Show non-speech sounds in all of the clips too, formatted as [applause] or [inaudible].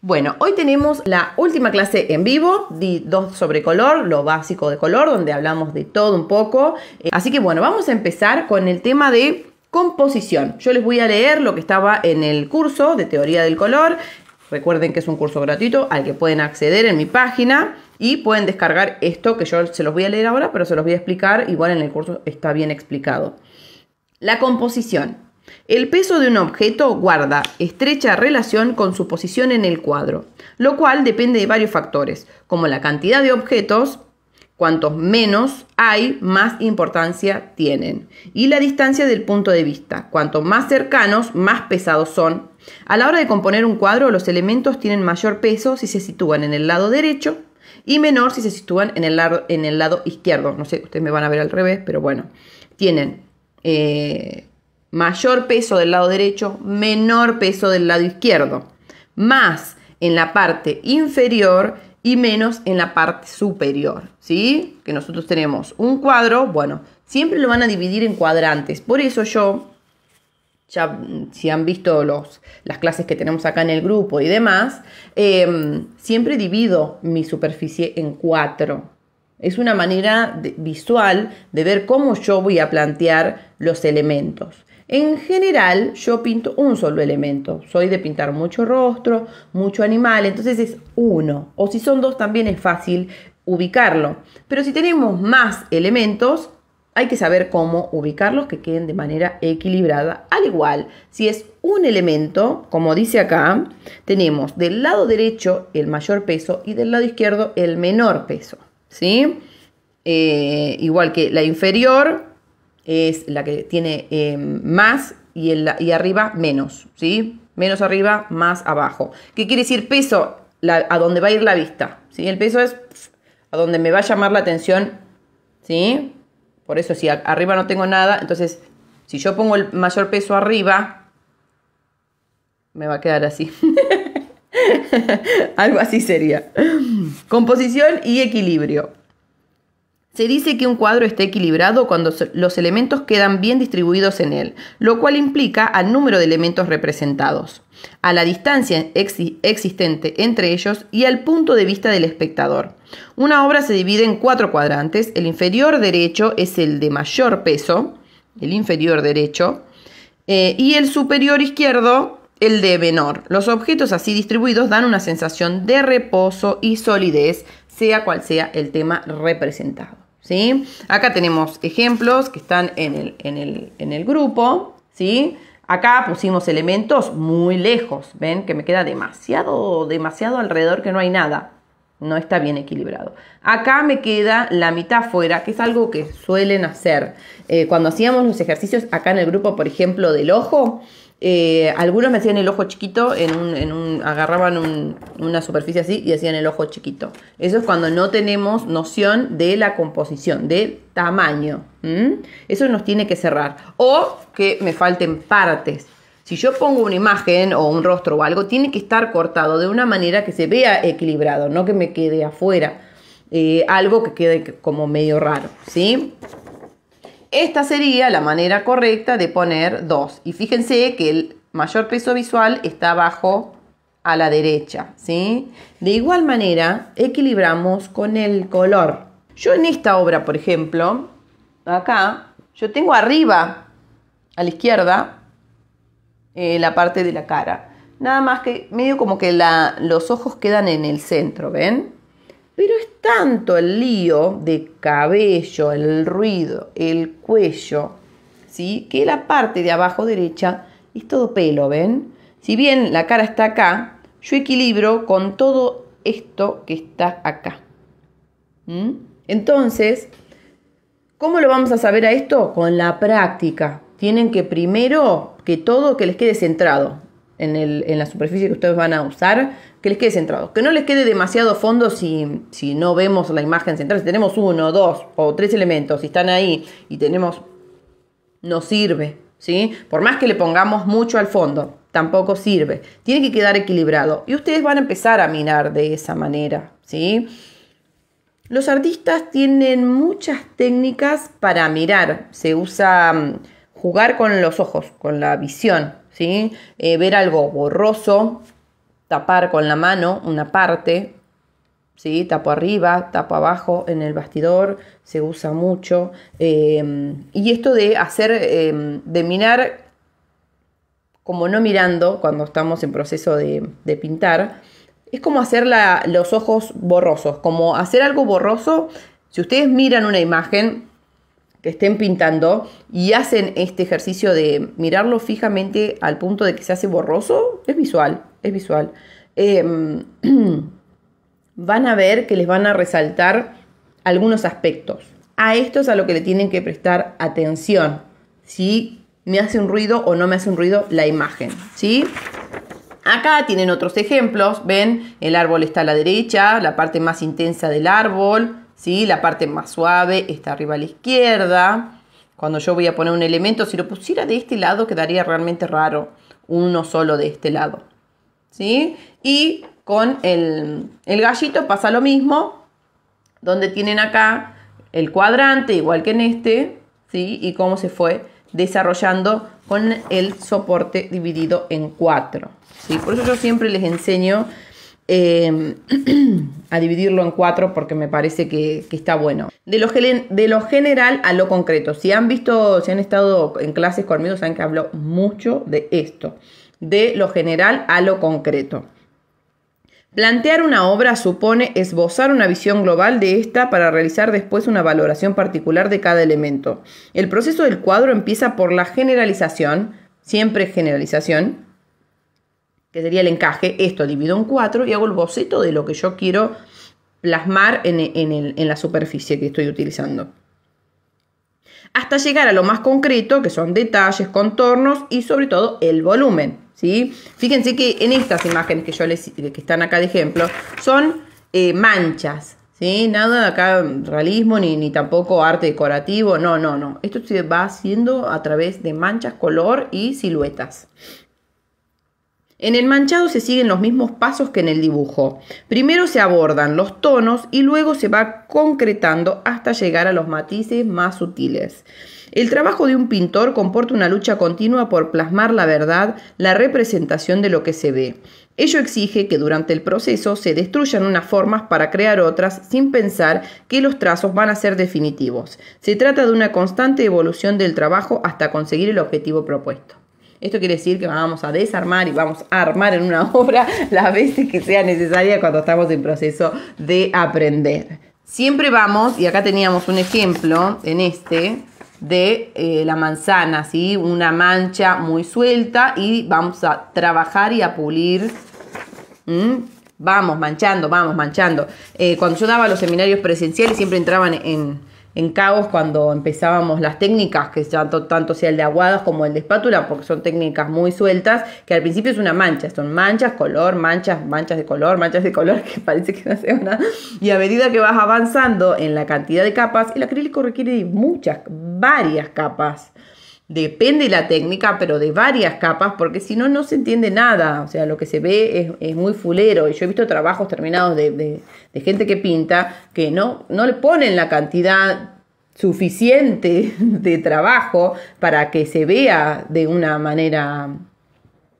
Bueno, hoy tenemos la última clase en vivo, de dos sobre color, lo básico de color, donde hablamos de todo un poco. Eh, así que bueno, vamos a empezar con el tema de composición. Yo les voy a leer lo que estaba en el curso de teoría del color. Recuerden que es un curso gratuito al que pueden acceder en mi página y pueden descargar esto que yo se los voy a leer ahora, pero se los voy a explicar. Igual en el curso está bien explicado. La composición. El peso de un objeto guarda estrecha relación con su posición en el cuadro, lo cual depende de varios factores, como la cantidad de objetos, cuantos menos hay, más importancia tienen, y la distancia del punto de vista, cuanto más cercanos, más pesados son. A la hora de componer un cuadro, los elementos tienen mayor peso si se sitúan en el lado derecho y menor si se sitúan en el, lado, izquierdo. No sé, ustedes me van a ver al revés, pero bueno, tienen... Eh, Mayor peso del lado derecho, menor peso del lado izquierdo. Más en la parte inferior y menos en la parte superior, ¿sí? Que nosotros tenemos un cuadro, bueno, siempre lo van a dividir en cuadrantes. Por eso yo, ya si han visto las clases que tenemos acá en el grupo y demás, em, siempre divido mi superficie en cuatro. Es una manera visual de ver cómo yo voy a plantear los elementos. En general, yo pinto un solo elemento. Soy de pintar mucho rostro, mucho animal, entonces es uno. O si son dos, también es fácil ubicarlo. Pero si tenemos más elementos, hay que saber cómo ubicarlos que queden de manera equilibrada. Al igual, si es un elemento, como dice acá, tenemos del lado derecho el mayor peso y del lado izquierdo el menor peso. ¿sí? Eh, igual que la inferior es la que tiene eh, más y, el, y arriba menos, ¿sí? Menos arriba, más abajo. ¿Qué quiere decir peso? a dónde va a ir la vista, ¿sí? El peso es a donde me va a llamar la atención, ¿sí? Por eso si arriba no tengo nada, entonces si yo pongo el mayor peso arriba, me va a quedar así. [laughs] Algo así sería. Composición y equilibrio. Se dice que un cuadro está equilibrado cuando los elementos quedan bien distribuidos en él, lo cual implica al número de elementos representados, a la distancia existente entre ellos y al punto de vista del espectador. Una obra se divide en cuatro cuadrantes, el inferior derecho es el de mayor peso, el inferior derecho, eh, y el superior izquierdo el de menor. Los objetos así distribuidos dan una sensación de reposo y solidez, sea cual sea el tema representado. ¿sí? Acá tenemos ejemplos que están en el, grupo, ¿sí? Acá pusimos elementos muy lejos, ven que me queda demasiado, demasiado alrededor que no hay nada. No está bien equilibrado. Acá me queda la mitad fuera, que es algo que suelen hacer. Eh, cuando hacíamos los ejercicios acá en el grupo, por ejemplo, del ojo, eh, algunos me hacían el ojo chiquito, en un, agarraban una superficie así y hacían el ojo chiquito. Eso es cuando no tenemos noción de la composición, de tamaño. Eso nos tiene que cerrar. O que me falten partes. Si yo pongo una imagen o un rostro o algo, tiene que estar cortado de una manera que se vea equilibrado, no que me quede afuera. Eh, algo que quede como medio raro, ¿sí? Esta sería la manera correcta de poner dos. Y fíjense que el mayor peso visual está abajo a la derecha, ¿sí? De igual manera, equilibramos con el color. Yo en esta obra, por ejemplo, acá, yo tengo arriba, a la izquierda, eh, la parte de la cara. Nada más que medio como que los ojos quedan en el centro, ¿ven? Pero es tanto el lío de cabello, el ruido, el cuello, ¿sí? que la parte de abajo derecha es todo pelo, ¿ven? Si bien la cara está acá, yo equilibro con todo esto que está acá. ¿Mm? Entonces, ¿cómo lo vamos a saber a esto? Con la práctica. Tienen que primero que todo que les quede centrado en la superficie que ustedes van a usar que les quede centrado, que no les quede demasiado fondo si, no vemos la imagen central, si tenemos uno, dos o tres elementos, y están ahí y tenemos, no sirve, ¿sí? Por más que le pongamos mucho al fondo, tampoco sirve, tiene que quedar equilibrado y ustedes van a empezar a mirar de esa manera, ¿sí? Los artistas tienen muchas técnicas para mirar, se usa mm, jugar con los ojos, con la visión, ¿sí? Eh, ver algo borroso, tapar con la mano una parte, ¿sí? tapo arriba, tapo abajo en el bastidor, se usa mucho. Em, y esto de hacer, em, de mirar como no mirando cuando estamos en proceso de, pintar, es como hacer los ojos borrosos, como hacer algo borroso. Si ustedes miran una imagen que estén pintando y hacen este ejercicio de mirarlo fijamente al punto de que se hace borroso, es visual es visual. Em, [clears throat] van a ver que les van a resaltar algunos aspectos. A esto es a lo que le tienen que prestar atención. Si me hace un ruido o no me hace un ruido la imagen. ¿sí? Acá tienen otros ejemplos. Ven, el árbol está a la derecha, la parte más intensa del árbol. ¿sí? La parte más suave está arriba a la izquierda. Cuando yo voy a poner un elemento, si lo pusiera de este lado quedaría realmente raro. Uno solo de este lado. ¿sí? Y con el, gallito pasa lo mismo, donde tienen acá el cuadrante, igual que en este, ¿sí? Y cómo se fue desarrollando con el soporte dividido en cuatro. ¿sí? Por eso yo siempre les enseño em, [clears throat] a dividirlo en cuatro porque me parece que, está bueno. De lo, de lo, general a lo concreto. Si han visto, si han estado en clases conmigo, saben que hablo mucho de esto de lo general a lo concreto. Plantear una obra supone esbozar una visión global de esta para realizar después una valoración particular de cada elemento. El proceso del cuadro empieza por la generalización, siempre generalización, que sería el encaje, esto divido en cuatro y hago el boceto de lo que yo quiero plasmar en, en la superficie que estoy utilizando. Hasta llegar a lo más concreto, que son detalles, contornos y sobre todo el volumen. Fíjense que en estas imágenes que yo les que están acá de ejemplo, son eh, manchas, ¿sí? Nada acá realismo ni, ni, tampoco arte decorativo, no, no, no. Esto se va haciendo a través de manchas, color y siluetas. En el manchado se siguen los mismos pasos que en el dibujo. Primero se abordan los tonos y luego se va concretando hasta llegar a los matices más sutiles. El trabajo de un pintor comporta una lucha continua por plasmar la verdad, la representación de lo que se ve. Ello exige que durante el proceso se destruyan unas formas para crear otras sin pensar que los trazos van a ser definitivos. Se trata de una constante evolución del trabajo hasta conseguir el objetivo propuesto. Esto quiere decir que vamos a desarmar y vamos a armar en una [laughs] obra las veces que sea necesaria cuando estamos en proceso de aprender. Siempre vamos, y acá teníamos un ejemplo en este, de eh, la manzana, ¿sí? una mancha muy suelta y vamos a trabajar y a pulir. Vamos manchando, vamos manchando. Eh, cuando yo daba los seminarios presenciales siempre entraban en, en Cagos cuando empezábamos las técnicas, que tanto, tanto sea el de aguadas como el de espátula, porque son técnicas muy sueltas, que al principio es una mancha, son manchas, color, manchas, manchas de color, manchas de color, [laughs] que parece que no sea nada. Y a medida que vas avanzando en la cantidad de capas, el acrílico requiere muchas, varias capas depende la técnica, pero de varias capas, porque si no, no se entiende nada. O sea, lo que se ve es, muy fulero. Y yo he visto trabajos terminados de, gente que pinta que no, no le ponen la cantidad suficiente [laughs] de trabajo para que se vea de una manera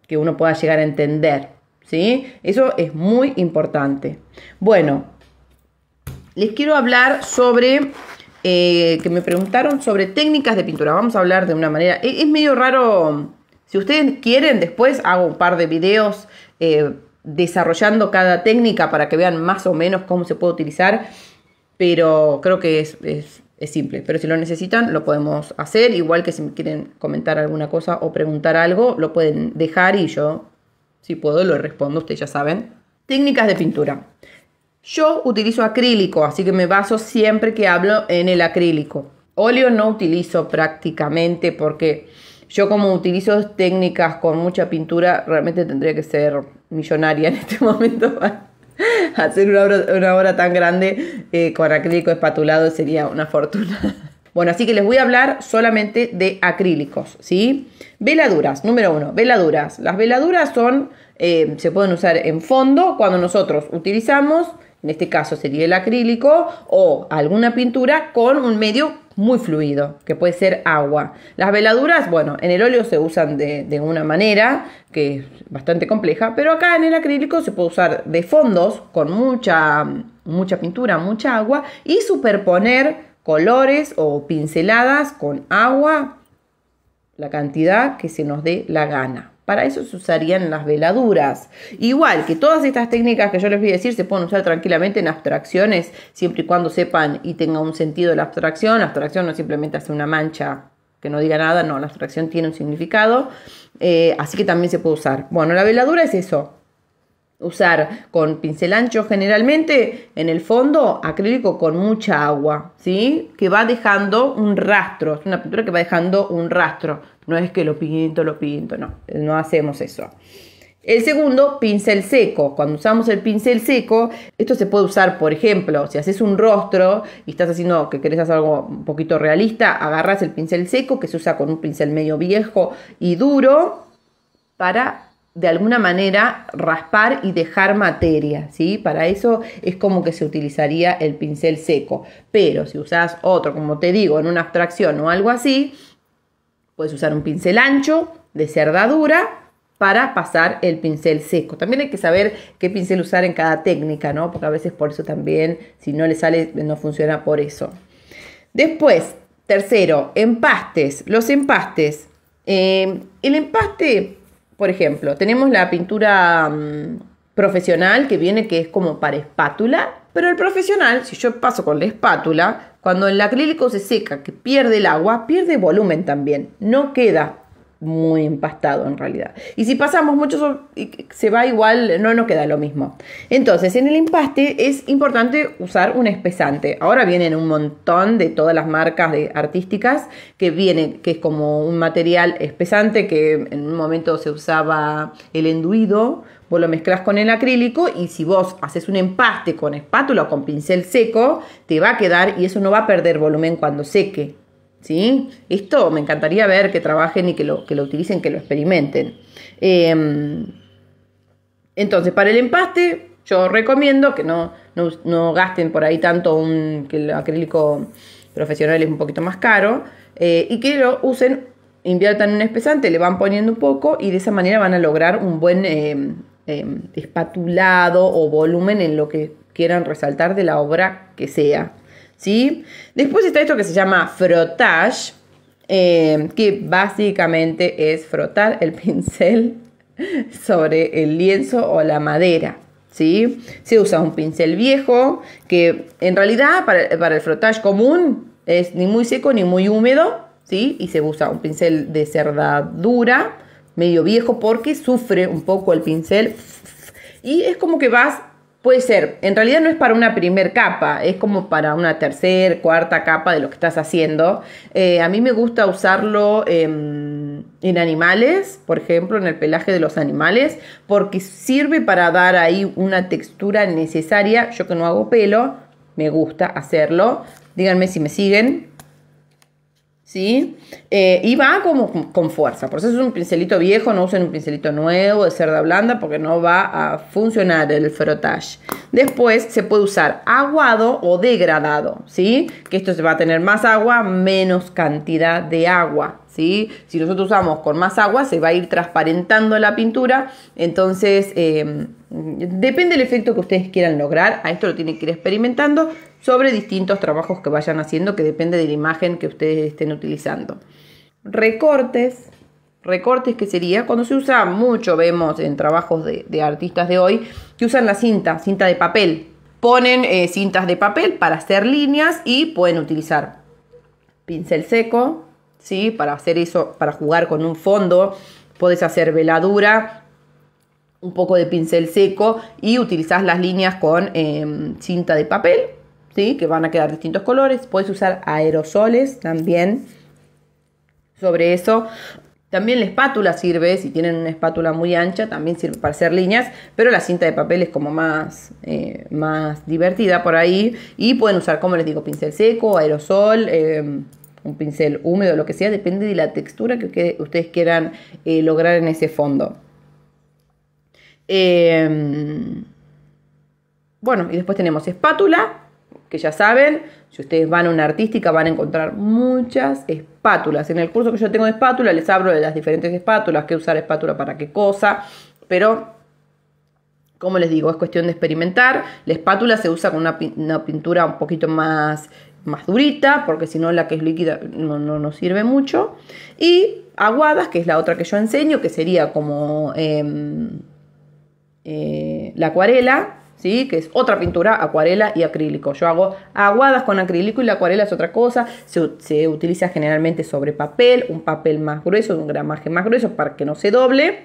que uno pueda llegar a entender. ¿Sí? Eso es muy importante. Bueno, les quiero hablar sobre eh, que me preguntaron sobre técnicas de pintura. Vamos a hablar de una manera. E-, es, medio raro. Si ustedes quieren, después hago un par de videos eh, desarrollando cada técnica para que vean más o menos cómo se puede utilizar. Pero creo que es, es simple. Pero si lo necesitan, lo podemos hacer. Igual que si me quieren comentar alguna cosa o preguntar algo, lo pueden dejar y yo, si puedo, lo respondo. Ustedes ya saben. Técnicas de pintura. Yo utilizo acrílico, así que me baso siempre que hablo en el acrílico. Óleo no utilizo prácticamente porque yo como utilizo técnicas con mucha pintura, realmente tendría que ser millonaria en este [laughs] momento para hacer una obra, tan grande eh, con acrílico espatulado sería una fortuna. [laughs] Bueno, así que les voy a hablar solamente de acrílicos, ¿sí? Veladuras, número uno, veladuras. Las veladuras son, eh, se pueden usar en fondo cuando nosotros utilizamos en este caso sería el acrílico o alguna pintura con un medio muy fluido, que puede ser agua. Las veladuras, bueno, en el óleo se usan de, de, una manera que es bastante compleja, pero acá en el acrílico se puede usar de fondos con mucha, mucha pintura, mucha agua y superponer colores o pinceladas con agua, la cantidad que se nos dé la gana. Para eso se usarían las veladuras. Igual que todas estas técnicas que yo les voy a decir se pueden usar tranquilamente en abstracciones, siempre y cuando sepan y tenga un sentido la abstracción. La abstracción no simplemente hace una mancha que no diga nada, no, la abstracción tiene un significado, eh, así que también se puede usar. Bueno, la veladura es eso, usar con pincel ancho generalmente en el fondo acrílico con mucha agua, ¿sí? Que va dejando un rastro, es una pintura que va dejando un rastro, no es que lo pinto, lo pinto, no, no hacemos eso. El segundo, pincel seco. Cuando usamos el pincel seco, esto se puede usar, por ejemplo, si haces un rostro y estás haciendo que querés hacer algo un poquito realista, agarras el pincel seco que se usa con un pincel medio viejo y duro para de alguna manera raspar y dejar materia, ¿sí? Para eso es como que se utilizaría el pincel seco. Pero si usas otro, como te digo, en una abstracción o algo así, puedes usar un pincel ancho de dura para pasar el pincel seco. También hay que saber qué pincel usar en cada técnica, ¿no? Porque a veces por eso también, si no le sale, no funciona por eso. Después, tercero, empastes. Los empastes. Eh, el empaste por ejemplo, tenemos la pintura mm, profesional que viene que es como para espátula, pero el profesional, si yo paso con la espátula, cuando el acrílico se seca, que pierde el agua, pierde volumen también, no queda muy empastado en realidad. Y si pasamos mucho, se va igual, no nos queda lo mismo. Entonces, en el empaste es importante usar un espesante. Ahora vienen un montón de todas las marcas de artísticas que vienen, que es como un material espesante que en un momento se usaba el enduido. Vos lo mezclas con el acrílico y si vos haces un empaste con espátula o con pincel seco, te va a quedar y eso no va a perder volumen cuando seque ¿sí? Esto me encantaría ver que trabajen y que lo, que utilicen, que lo experimenten. Em, entonces, para el empaste, yo recomiendo que no, no, gasten por ahí tanto un, que el acrílico profesional es un poquito más caro eh, y que lo usen, inviertan un espesante, le van poniendo un poco y de esa manera van a lograr un buen em, em, espatulado o volumen en lo que quieran resaltar de la obra que sea. ¿sí? Después está esto que se llama frotage, eh, que básicamente es frotar el [laughs] pincel sobre el lienzo o la madera. ¿Sí? Se usa un pincel viejo que en realidad para, el frotage común es ni muy seco ni muy húmedo, ¿sí? Y se usa un pincel de cerda dura, medio viejo, porque sufre un poco el pincel. Y es como que vas Puede ser, en realidad no es para una primer capa, es como para una tercera, cuarta capa de lo que estás haciendo. Eh, a mí me gusta usarlo em, en animales, por ejemplo, en el pelaje de los animales, porque sirve para dar ahí una textura necesaria. Yo que no hago pelo, me gusta hacerlo. Díganme si me siguen. ¿sí? Eh, y va como con fuerza. Por eso es un pincelito viejo, no usen un pincelito nuevo de cerda blanda porque no va a funcionar el frotage. Después se puede usar aguado o degradado, ¿sí? Que esto se va a tener más agua, menos cantidad de agua. Si nosotros usamos con más agua, se va a ir transparentando la pintura. Entonces, em, depende del efecto que ustedes quieran lograr. A esto lo tienen que ir experimentando sobre distintos trabajos que vayan haciendo, que depende de la imagen que ustedes estén utilizando. Recortes. Recortes que sería cuando se usa mucho, vemos en trabajos de, artistas de hoy, que usan la cinta, cinta de papel, ponen eh, cintas de papel para hacer líneas y pueden utilizar pincel seco, ¿sí? Para hacer eso, para jugar con un fondo, podés hacer veladura, un poco de pincel seco y utilizás las líneas con em, cinta de papel, ¿sí? Que van a quedar distintos colores. Puedes usar aerosoles también sobre eso. También la espátula sirve, si tienen una espátula muy ancha, también sirve para hacer líneas, pero la cinta de papel es como más, eh, más divertida por ahí. Y pueden usar, como les digo, pincel seco, aerosol, em, un pincel húmedo, lo que sea, depende de la textura que ustedes quieran eh, lograr en ese fondo. Em, bueno, y después tenemos espátula, que ya saben, si ustedes van a una artística van a encontrar muchas espátulas. En el curso que yo tengo de espátula les hablo de las diferentes espátulas, qué usar espátula para qué cosa, pero como les digo, es cuestión de experimentar. La espátula se usa con una pintura un poquito más más durita, porque si no la que es líquida no nos sirve mucho. Y aguadas, que es la otra que yo enseño, que sería como em, eh, la acuarela, ¿sí? que es otra pintura, acuarela y acrílico. Yo hago aguadas con acrílico y la acuarela es otra cosa. Se, utiliza generalmente sobre papel, un papel más grueso, un gramaje más grueso para que no se doble.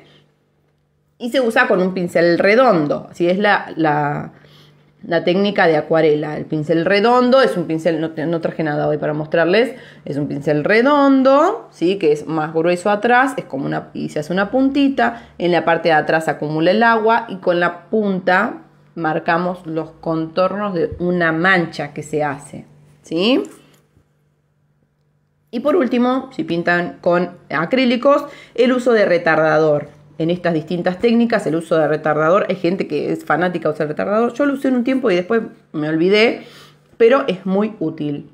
Y se usa con un pincel redondo, así es la la técnica de acuarela. El pincel redondo es un pincel, no, no, traje nada hoy para mostrarles, es un pincel redondo, ¿sí? que es más grueso atrás, es como una, y se hace una puntita, en la parte de atrás acumula el agua y con la punta marcamos los contornos de una mancha que se hace. ¿sí? Y por último, si pintan con acrílicos, el uso de retardador en estas distintas técnicas, el uso de retardador, hay gente que es fanática de usar retardador, yo lo usé en un tiempo y después me olvidé, pero es muy útil.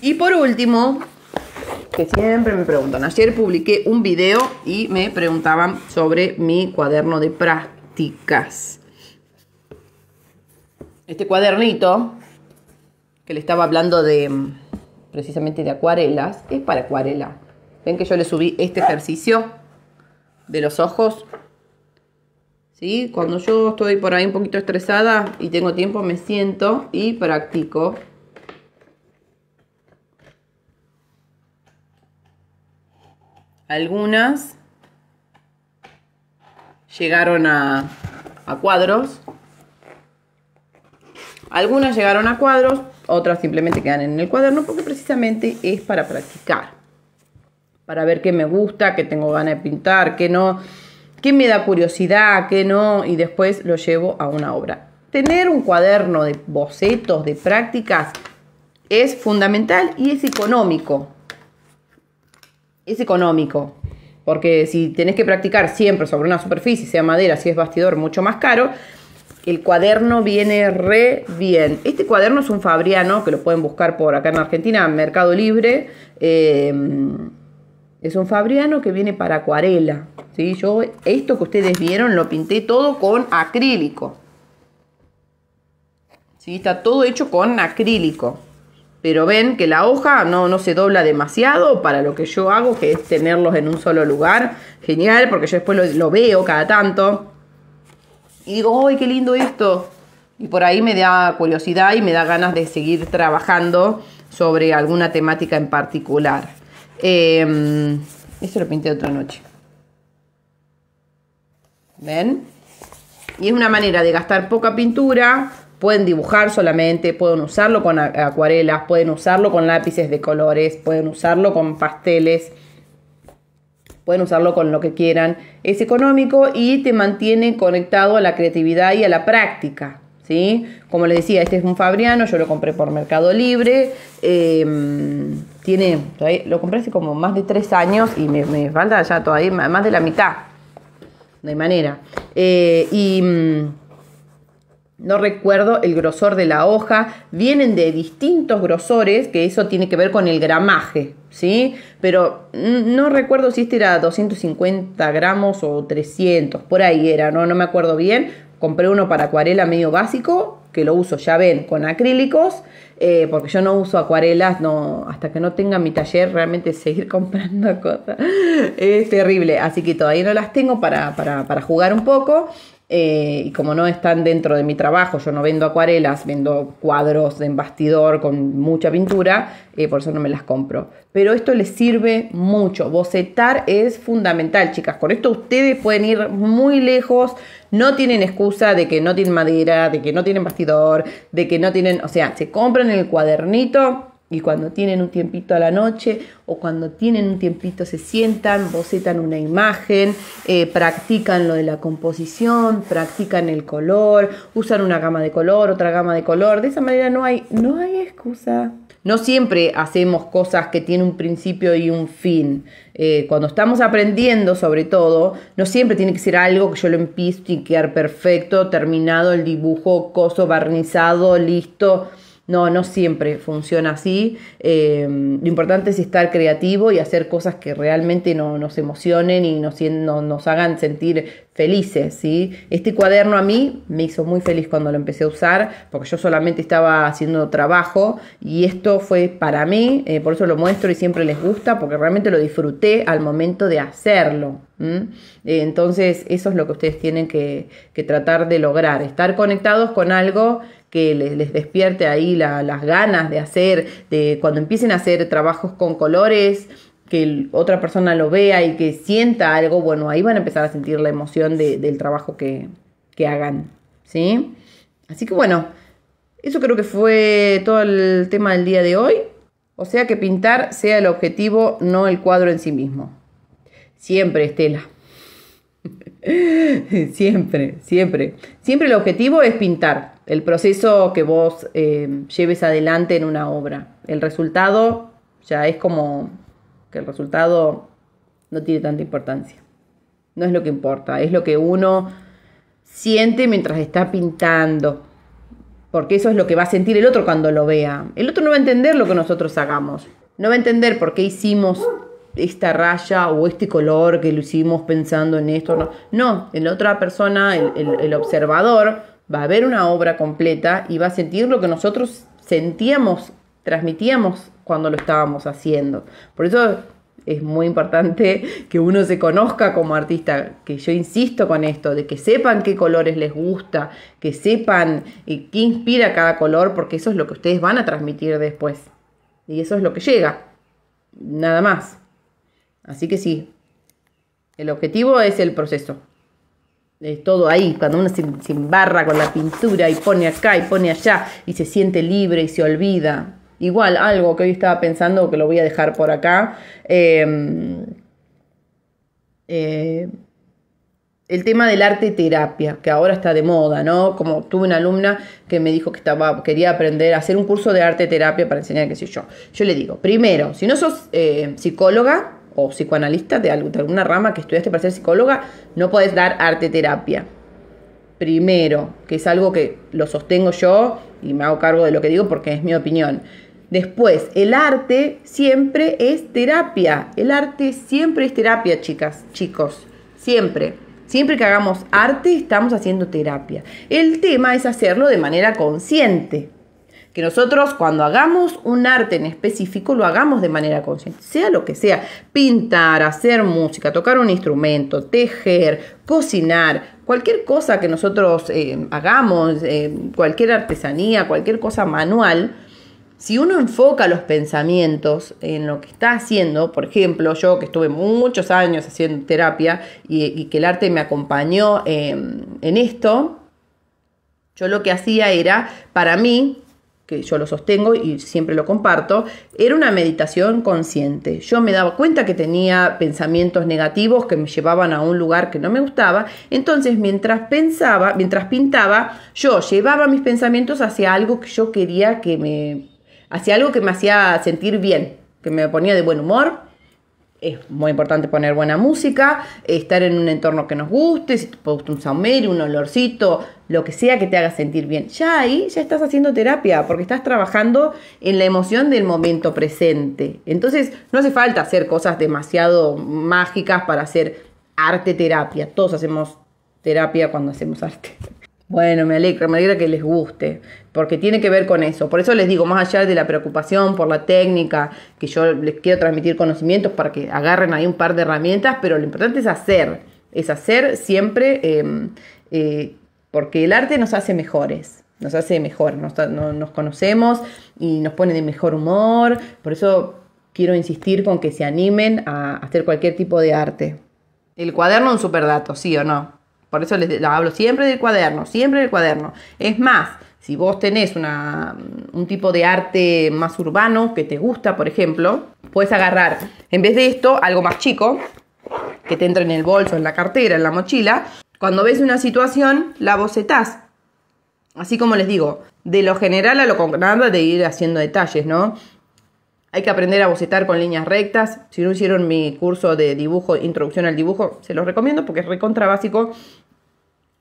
Y por último, que siempre me preguntan, ayer publiqué un video y me preguntaban sobre mi cuaderno de prácticas. Este cuadernito, que le estaba hablando de mm, precisamente de acuarelas, es para acuarela. Ven que yo le subí este ejercicio de los ojos. ¿Sí? Cuando yo estoy por ahí un poquito estresada y tengo tiempo, me siento y practico. Algunas llegaron a, a cuadros. Algunas llegaron a cuadros, otras simplemente quedan en el cuaderno porque precisamente es para practicar para ver qué me gusta, qué tengo ganas de pintar, qué no, qué me da curiosidad, qué no, y después lo llevo a una obra. Tener un cuaderno de bocetos, de prácticas, es fundamental y es económico. Es económico, porque si tenés que practicar siempre sobre una superficie, sea madera, si es bastidor, mucho más caro, el cuaderno viene re bien. Este cuaderno es un Fabriano, que lo pueden buscar por acá en Argentina, Mercado Libre. Eh, es un fabriano que viene para acuarela. ¿sí? Yo esto que ustedes vieron lo pinté todo con acrílico. ¿sí? Está todo hecho con acrílico. Pero ven que la hoja no, no se dobla demasiado para lo que yo hago, que es tenerlos en un solo lugar. Genial, porque yo después lo, lo veo cada tanto. Y digo, ¡ay, qué lindo esto! Y por ahí me da curiosidad y me da ganas de seguir trabajando sobre alguna temática en particular. Em, esto lo pinté otra noche. ¿Ven? Y es una manera de gastar poca pintura. Pueden dibujar solamente, pueden usarlo con acuarelas, pueden usarlo con lápices de colores, pueden usarlo con pasteles, pueden usarlo con lo que quieran. Es económico y te mantiene conectado a la creatividad y a la práctica. ¿sí? Como les decía, este es un Fabriano, yo lo compré por Mercado Libre. Em, tiene, lo compré hace como más de tres años y me, falta ya todavía más de la mitad, de manera. Eh, y mm, no recuerdo el grosor de la hoja, vienen de distintos grosores, que eso tiene que ver con el gramaje, ¿sí? Pero mm, no recuerdo si este era 250 gramos o 300, por ahí era, no, no me acuerdo bien. Compré uno para acuarela medio básico que lo uso, ya ven, con acrílicos, eh, porque yo no uso acuarelas, no, hasta que no tenga mi taller, realmente [laughs] seguir comprando cosas es terrible, así que todavía no las tengo para, para, para jugar un poco. Eh, y como no están dentro de mi trabajo, yo no vendo acuarelas, vendo cuadros de bastidor con mucha pintura, eh, por eso no me las compro. Pero esto les sirve mucho. Bocetar es fundamental, chicas. Con esto ustedes pueden ir muy lejos. No tienen excusa de que no tienen madera, de que no tienen bastidor, de que no tienen. O sea, se compran el cuadernito y cuando tienen un tiempito a la noche o cuando tienen un tiempito se sientan, bocetan una imagen, eh, practican lo de la composición, practican el color, usan una gama de color, otra gama de color. De esa manera no hay, no hay excusa. No siempre hacemos cosas que tienen un principio y un fin. Eh, cuando estamos aprendiendo, sobre todo, no siempre tiene que ser algo que yo lo empiezo y quedar perfecto, terminado el dibujo, coso, barnizado, listo no, no siempre funciona así. Eh, lo importante es estar creativo y hacer cosas que realmente nos emocionen y nos, hagan sentir felices. ¿sí? Este cuaderno a mí me hizo muy feliz cuando lo empecé a usar, porque yo solamente estaba haciendo trabajo y esto fue para mí, eh, por eso lo muestro y siempre les gusta, porque realmente lo disfruté al momento de hacerlo. Eh, entonces, eso es lo que ustedes tienen que, tratar de lograr, estar conectados con algo que les, despierte ahí las ganas de hacer, de cuando empiecen a hacer trabajos con colores, que otra persona lo vea y que sienta algo, bueno, ahí van a empezar a sentir la emoción del trabajo que, que hagan, ¿sí? Así que bueno, eso creo que fue todo el tema del día de hoy. O sea que pintar sea el objetivo, no el cuadro en sí mismo. Siempre, Estela. [laughs] siempre, siempre. Siempre el objetivo es pintar el proceso que vos eh, lleves adelante en una obra. El resultado ya es como que el resultado no tiene tanta importancia. No es lo que importa, es lo que uno siente mientras está pintando. Porque eso es lo que va a sentir el otro cuando lo vea. El otro no va a entender lo que nosotros hagamos. No va a entender por qué hicimos esta raya o este color que lo hicimos pensando en esto. No, no en la otra persona, el, el, el observador, va a ver una obra completa y va a sentir lo que nosotros sentíamos, transmitíamos cuando lo estábamos haciendo. Por eso es muy importante [laughs] que uno se conozca como artista, que yo insisto con esto, de que sepan qué colores les gusta, que sepan eh, qué inspira cada color, porque eso es lo que ustedes van a transmitir después. Y eso es lo que llega. Nada más. Así que sí, el objetivo es el proceso. Es todo ahí, cuando uno se, embarra con la pintura y pone acá y pone allá y se siente libre y se olvida. Igual, algo que hoy estaba pensando, que lo voy a dejar por acá. Em, eh, el tema del arte terapia, que ahora está de moda, ¿no? Como tuve una alumna que me dijo que estaba, quería aprender a hacer un curso de arte terapia para enseñar qué sé yo. Yo le digo, primero, si no sos eh, psicóloga, o psicoanalista de, alguna rama que estudiaste para ser psicóloga, no puedes dar arte terapia. Primero, que es algo que lo sostengo yo y me hago cargo de lo que digo porque es mi opinión. Después, el arte siempre es terapia. El arte siempre es terapia, chicas, chicos. Siempre. Siempre que hagamos arte estamos haciendo terapia. El tema es hacerlo de manera consciente. Que nosotros cuando hagamos un arte en específico lo hagamos de manera consciente, sea lo que sea, pintar, hacer música, tocar un instrumento, tejer, cocinar, cualquier cosa que nosotros eh, hagamos, eh, cualquier artesanía, cualquier cosa manual, si uno enfoca los pensamientos en lo que está haciendo, por ejemplo, yo que estuve muchos años haciendo terapia y, que el arte me acompañó en esto, yo lo que hacía era, para mí, que yo lo sostengo y siempre lo comparto, era una meditación consciente. Yo me daba cuenta que tenía pensamientos negativos que me llevaban a un lugar que no me gustaba, entonces mientras pensaba, mientras pintaba, yo llevaba mis pensamientos hacia algo que yo quería que me hacia algo que me hacía sentir bien, que me ponía de buen humor es muy importante poner buena música, estar en un entorno que nos guste, si te gusta un saumerio, un olorcito, lo que sea que te haga sentir bien. Ya ahí ya estás haciendo terapia porque estás trabajando en la emoción del momento presente. Entonces no hace falta hacer cosas demasiado mágicas para hacer arte terapia. Todos hacemos terapia cuando hacemos arte. Bueno, me alegra, me que les guste, porque tiene que ver con eso. Por eso les digo, más allá de la preocupación por la técnica, que yo les quiero transmitir conocimientos para que agarren ahí un par de herramientas, pero lo importante es hacer, es hacer siempre, em, eh, porque el arte nos hace mejores nos hace mejor, nos, conocemos y nos pone de mejor humor. Por eso quiero insistir con que se animen a hacer cualquier tipo de arte. El cuaderno un superdato, ¿sí o no? Por eso les hablo siempre del cuaderno, siempre del cuaderno. Es más, si vos tenés mm, un tipo de arte más urbano que te gusta, por ejemplo, puedes agarrar, en vez de esto, algo más chico, que te entra en el bolso, en la cartera, en la mochila. Cuando ves una situación, la bocetás. Así como les digo, de lo general a lo concreto de ir haciendo detalles, ¿no? Hay que aprender a bocetar con líneas rectas. Si no hicieron mi curso de dibujo, introducción al dibujo, se los recomiendo porque es recontra básico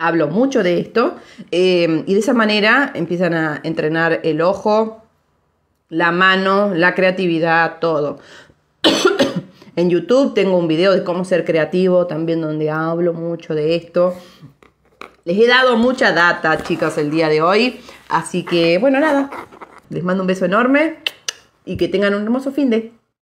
hablo mucho de esto, eh, y de esa manera empiezan a entrenar el ojo, la mano, la creatividad, todo. [coughs] en YouTube tengo un video de cómo ser creativo, también donde hablo mucho de esto. Les he dado mucha data, chicas, el día de hoy. Así que, bueno, nada, les mando un beso enorme y que tengan un hermoso fin de...